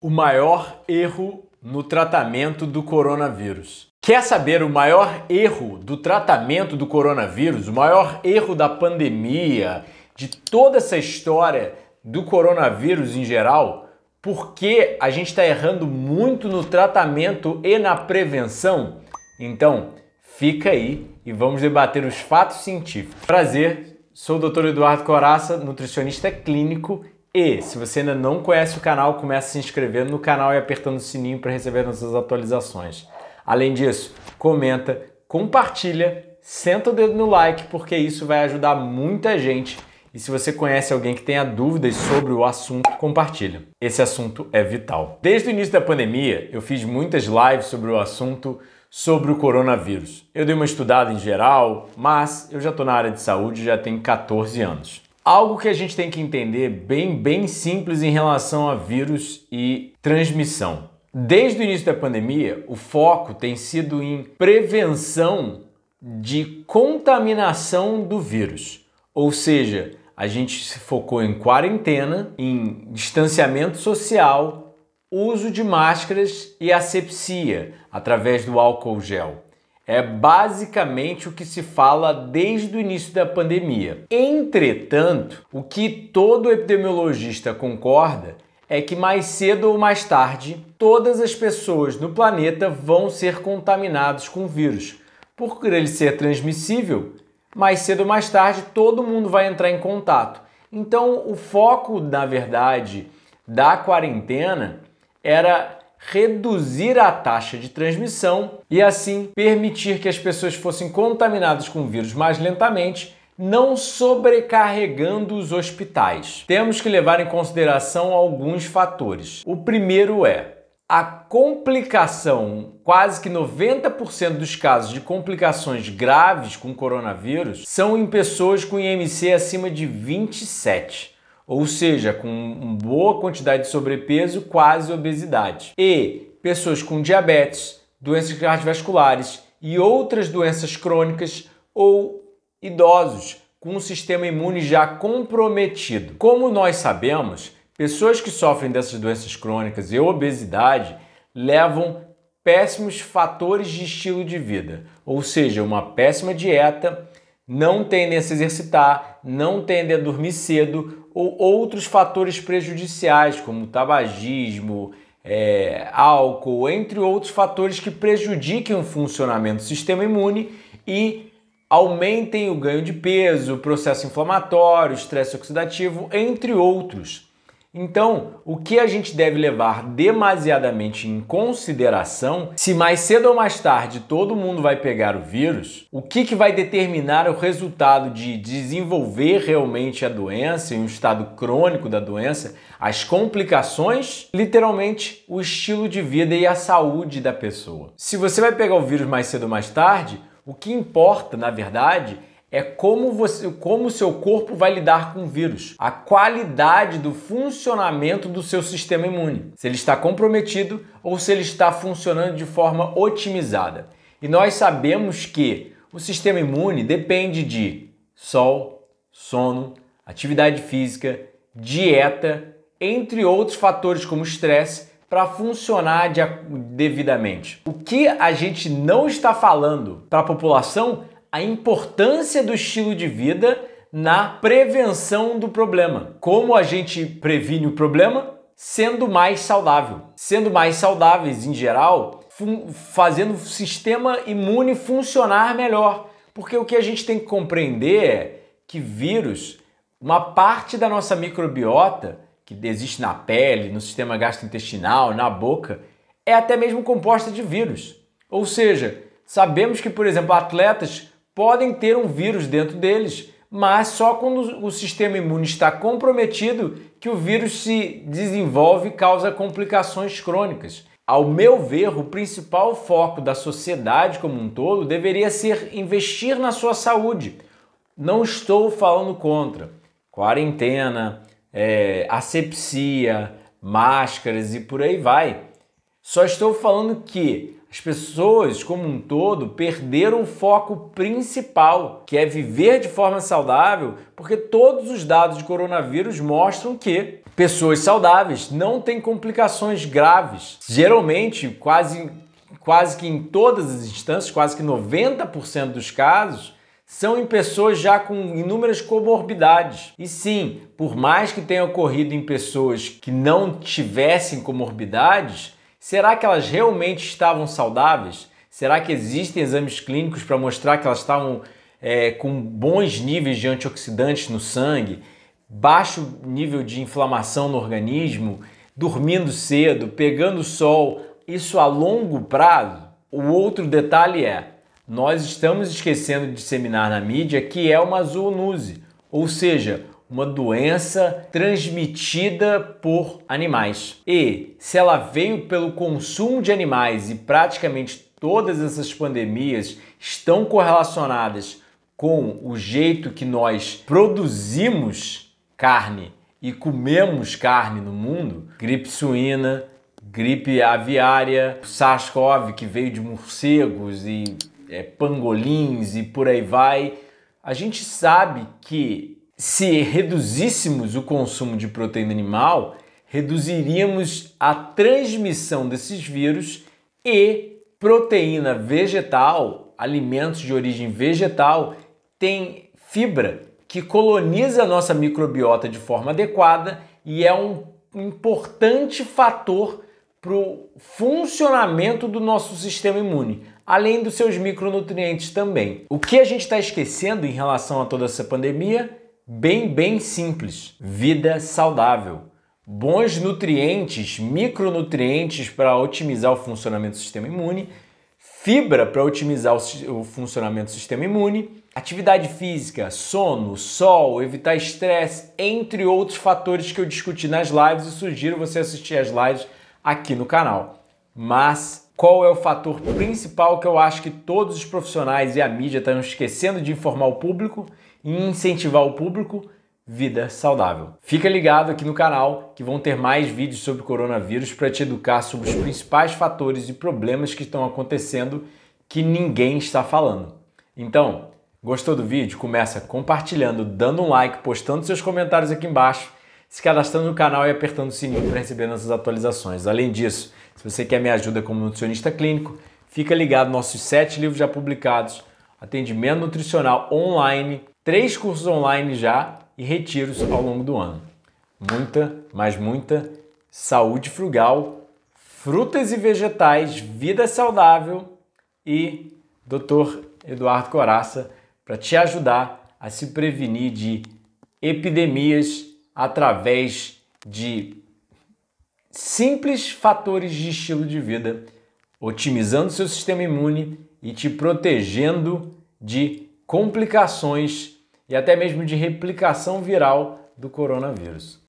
o maior erro no tratamento do coronavírus. Quer saber o maior erro do tratamento do coronavírus? O maior erro da pandemia, de toda essa história do coronavírus em geral? Porque a gente está errando muito no tratamento e na prevenção? Então, fica aí e vamos debater os fatos científicos. Prazer, sou o Dr. Eduardo Coraça, nutricionista clínico e se você ainda não conhece o canal, comece se inscrevendo no canal e apertando o sininho para receber nossas atualizações. Além disso, comenta, compartilha, senta o dedo no like porque isso vai ajudar muita gente. E se você conhece alguém que tenha dúvidas sobre o assunto, compartilha. Esse assunto é vital. Desde o início da pandemia, eu fiz muitas lives sobre o assunto sobre o coronavírus. Eu dei uma estudada em geral, mas eu já estou na área de saúde já tem 14 anos. Algo que a gente tem que entender bem, bem simples em relação a vírus e transmissão. Desde o início da pandemia, o foco tem sido em prevenção de contaminação do vírus. Ou seja, a gente se focou em quarentena, em distanciamento social, uso de máscaras e asepsia através do álcool gel. É basicamente o que se fala desde o início da pandemia. Entretanto, o que todo epidemiologista concorda é que mais cedo ou mais tarde, todas as pessoas no planeta vão ser contaminadas com o vírus. Por ele ser transmissível, mais cedo ou mais tarde todo mundo vai entrar em contato. Então, o foco, na verdade, da quarentena era reduzir a taxa de transmissão e assim permitir que as pessoas fossem contaminadas com o vírus mais lentamente, não sobrecarregando os hospitais. Temos que levar em consideração alguns fatores. O primeiro é a complicação, quase que 90% dos casos de complicações graves com coronavírus são em pessoas com IMC acima de 27 ou seja, com uma boa quantidade de sobrepeso, quase obesidade. E pessoas com diabetes, doenças cardiovasculares e outras doenças crônicas ou idosos com o um sistema imune já comprometido. Como nós sabemos, pessoas que sofrem dessas doenças crônicas e obesidade levam péssimos fatores de estilo de vida, ou seja, uma péssima dieta não tendem a se exercitar, não tendem a dormir cedo ou outros fatores prejudiciais, como tabagismo, é, álcool, entre outros fatores que prejudiquem o funcionamento do sistema imune e aumentem o ganho de peso, processo inflamatório, estresse oxidativo, entre outros. Então, o que a gente deve levar demasiadamente em consideração, se mais cedo ou mais tarde todo mundo vai pegar o vírus, o que, que vai determinar o resultado de desenvolver realmente a doença e um estado crônico da doença, as complicações, literalmente o estilo de vida e a saúde da pessoa. Se você vai pegar o vírus mais cedo ou mais tarde, o que importa, na verdade, é como você, como o seu corpo vai lidar com o vírus, a qualidade do funcionamento do seu sistema imune, se ele está comprometido ou se ele está funcionando de forma otimizada. E nós sabemos que o sistema imune depende de sol, sono, atividade física, dieta, entre outros fatores como estresse, para funcionar de, devidamente. O que a gente não está falando para a população a importância do estilo de vida na prevenção do problema. Como a gente previne o problema? Sendo mais saudável. Sendo mais saudáveis em geral, fazendo o sistema imune funcionar melhor. Porque o que a gente tem que compreender é que vírus, uma parte da nossa microbiota, que existe na pele, no sistema gastrointestinal, na boca, é até mesmo composta de vírus. Ou seja, sabemos que, por exemplo, atletas podem ter um vírus dentro deles, mas só quando o sistema imune está comprometido que o vírus se desenvolve e causa complicações crônicas. Ao meu ver, o principal foco da sociedade como um todo deveria ser investir na sua saúde. Não estou falando contra quarentena, é, asepsia, máscaras e por aí vai. Só estou falando que as pessoas como um todo perderam o foco principal, que é viver de forma saudável, porque todos os dados de coronavírus mostram que pessoas saudáveis não têm complicações graves. Geralmente, quase, quase que em todas as instâncias, quase que 90% dos casos, são em pessoas já com inúmeras comorbidades. E sim, por mais que tenha ocorrido em pessoas que não tivessem comorbidades, Será que elas realmente estavam saudáveis? Será que existem exames clínicos para mostrar que elas estavam é, com bons níveis de antioxidantes no sangue, baixo nível de inflamação no organismo, dormindo cedo, pegando sol? Isso a longo prazo? O outro detalhe é: nós estamos esquecendo de disseminar na mídia que é uma zoonose, ou seja, uma doença transmitida por animais. E se ela veio pelo consumo de animais e praticamente todas essas pandemias estão correlacionadas com o jeito que nós produzimos carne e comemos carne no mundo, gripe suína, gripe aviária, SARS-CoV que veio de morcegos e é, pangolins e por aí vai, a gente sabe que se reduzíssemos o consumo de proteína animal, reduziríamos a transmissão desses vírus e proteína vegetal, alimentos de origem vegetal, tem fibra que coloniza a nossa microbiota de forma adequada e é um importante fator para o funcionamento do nosso sistema imune, além dos seus micronutrientes também. O que a gente está esquecendo em relação a toda essa pandemia bem, bem simples. Vida saudável. Bons nutrientes, micronutrientes para otimizar o funcionamento do sistema imune, fibra para otimizar o, o funcionamento do sistema imune, atividade física, sono, sol, evitar estresse, entre outros fatores que eu discuti nas lives e sugiro você assistir as lives aqui no canal. Mas qual é o fator principal que eu acho que todos os profissionais e a mídia estão esquecendo de informar o público e incentivar o público? Vida saudável. Fica ligado aqui no canal que vão ter mais vídeos sobre coronavírus para te educar sobre os principais fatores e problemas que estão acontecendo que ninguém está falando. Então, Gostou do vídeo? Começa compartilhando, dando um like, postando seus comentários aqui embaixo, se cadastrando no canal e apertando o sininho para receber nossas atualizações. Além disso, se você quer minha ajuda como nutricionista clínico, fica ligado nossos sete livros já publicados, atendimento nutricional online, três cursos online já e retiros ao longo do ano. Muita, mas muita saúde frugal, frutas e vegetais, vida saudável e Dr. Eduardo Coraça para te ajudar a se prevenir de epidemias através de simples fatores de estilo de vida, otimizando seu sistema imune e te protegendo de complicações e até mesmo de replicação viral do coronavírus.